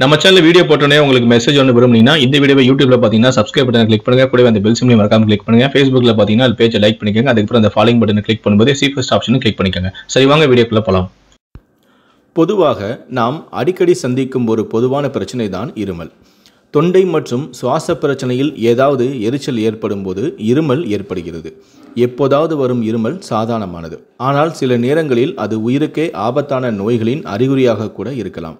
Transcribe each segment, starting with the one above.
நம்ம channel video போட்டோன்னே உங்களுக்கு மெசேஜ் ஒன்று விரும்புனீங்கன்னா இந்த வீடியோ யூடியூப்ல பார்த்தீங்கன்னா சப்ஸ்கிரைப் பட்டன் கிளிக் பண்ணுங்க கூட அந்த பெல் சிம்லையும் மறக்காம கிளிக் பண்ணுங்க ஃபேஸ்புக்கில் பார்த்தீங்கன்னா அது பேஜை லைக் பண்ணிக்கோங்க அதுக்கப்புறம் அந்த ஃபாலோயிங் பட்டன் கிளிக் பண்ணும்போது சீஃபஸ்ட் ஆப்ஷனும் கிளிக் பண்ணிக்கோங்க சரி வாங்க வீடியோக்குள்ளே போகலாம் பொதுவாக நாம் அடிக்கடி சந்திக்கும் ஒரு பொதுவான பிரச்சனை தான் இருமல் தொண்டை மற்றும் சுவாச பிரச்சனையில் ஏதாவது எரிச்சல் ஏற்படும் போது இருமல் ஏற்படுகிறது எப்போதாவது வரும் இருமல் சாதாரணமானது ஆனால் சில நேரங்களில் அது உயிருக்கே ஆபத்தான நோய்களின் அறிகுறியாக கூட இருக்கலாம்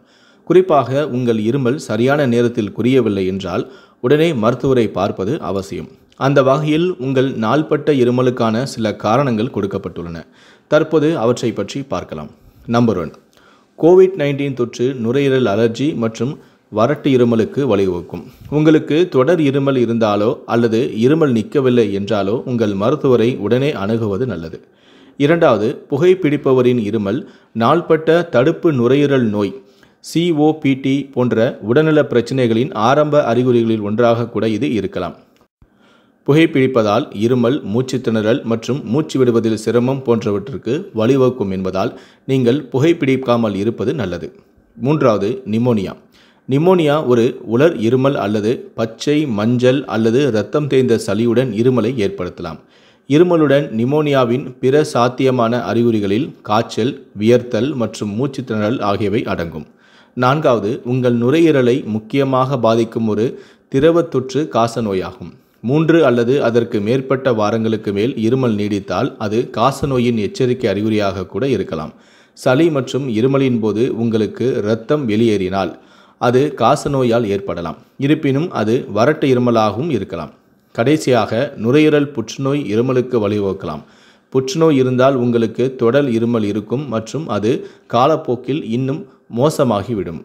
குறிப்பாக உங்கள் இருமல் சரியான நேரத்தில் குறியவில்லை என்றால் உடனே மருத்துவரை பார்ப்பது அவசியம் அந்த வகையில் உங்கள் நாள்பட்ட இருமலுக்கான சில காரணங்கள் கொடுக்கப்பட்டுள்ளன தற்போது அவற்றை பற்றி பார்க்கலாம் நம்பர் ஒன் கோவிட் நைன்டீன் தொற்று நுரையீரல் அலர்ஜி மற்றும் வறட்டு இருமலுக்கு வழிவகுக்கும் உங்களுக்கு தொடர் இருமல் இருந்தாலோ அல்லது இருமல் நிற்கவில்லை என்றாலோ உங்கள் மருத்துவரை உடனே அணுகுவது நல்லது இரண்டாவது புகைப்பிடிப்பவரின் இருமல் நாள்பட்ட தடுப்பு நுரையீரல் நோய் சிஓபிடி போன்ற உடல்நல பிரச்சனைகளின் ஆரம்ப அறிகுறிகளில் ஒன்றாக கூட இது இருக்கலாம் புகைப்பிடிப்பதால் இருமல் மூச்சு திணறல் மற்றும் மூச்சு விடுவதில் சிரமம் போன்றவற்றிற்கு வழிவகுக்கும் என்பதால் நீங்கள் புகைப்பிடிக்காமல் இருப்பது நல்லது மூன்றாவது நிமோனியா நிமோனியா ஒரு உலர் இருமல் அல்லது பச்சை மஞ்சள் அல்லது இரத்தம் தேய்ந்த சளியுடன் இருமலை ஏற்படுத்தலாம் இருமலுடன் நிமோனியாவின் பிற சாத்தியமான அறிகுறிகளில் காய்ச்சல் வியர்த்தல் மற்றும் மூச்சு திணறல் ஆகியவை அடங்கும் நான்காவது உங்கள் நுரையீரலை முக்கியமாக பாதிக்கும் ஒரு திரவ தொற்று நோயாகும் மூன்று அல்லது அதற்கு மேற்பட்ட வாரங்களுக்கு மேல் இருமல் நீடித்தால் அது காச நோயின் எச்சரிக்கை அறிகுறியாக கூட இருக்கலாம் சளி மற்றும் இருமலின் போது உங்களுக்கு இரத்தம் வெளியேறினால் அது காசநோயால் ஏற்படலாம் இருப்பினும் அது வறட்டு இருமலாகவும் இருக்கலாம் கடைசியாக நுரையீரல் புற்றுநோய் இருமலுக்கு வழிவகுக்கலாம் புற்றுநோய் இருந்தால் உங்களுக்கு தொடர் இருமல் இருக்கும் மற்றும் அது காலப்போக்கில் இன்னும் மோசமாகிவிடும்